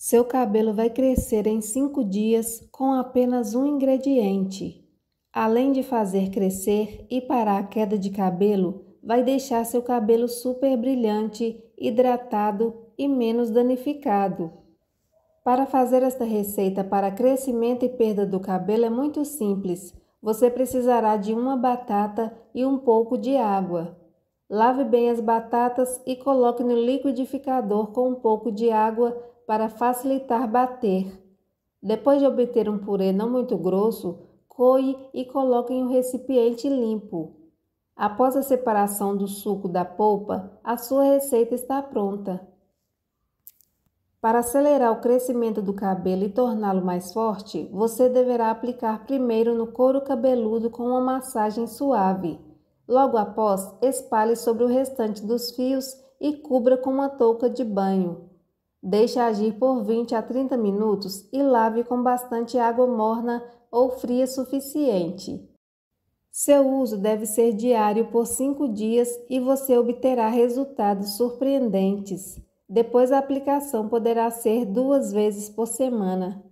Seu cabelo vai crescer em cinco dias com apenas um ingrediente. Além de fazer crescer e parar a queda de cabelo, vai deixar seu cabelo super brilhante, hidratado e menos danificado. Para fazer esta receita para crescimento e perda do cabelo é muito simples. Você precisará de uma batata e um pouco de água. Lave bem as batatas e coloque no liquidificador com um pouco de água para facilitar bater. Depois de obter um purê não muito grosso, coe e coloque em um recipiente limpo. Após a separação do suco da polpa, a sua receita está pronta. Para acelerar o crescimento do cabelo e torná-lo mais forte, você deverá aplicar primeiro no couro cabeludo com uma massagem suave. Logo após, espalhe sobre o restante dos fios e cubra com uma touca de banho. Deixe agir por 20 a 30 minutos e lave com bastante água morna ou fria suficiente. Seu uso deve ser diário por 5 dias e você obterá resultados surpreendentes. Depois, a aplicação poderá ser duas vezes por semana.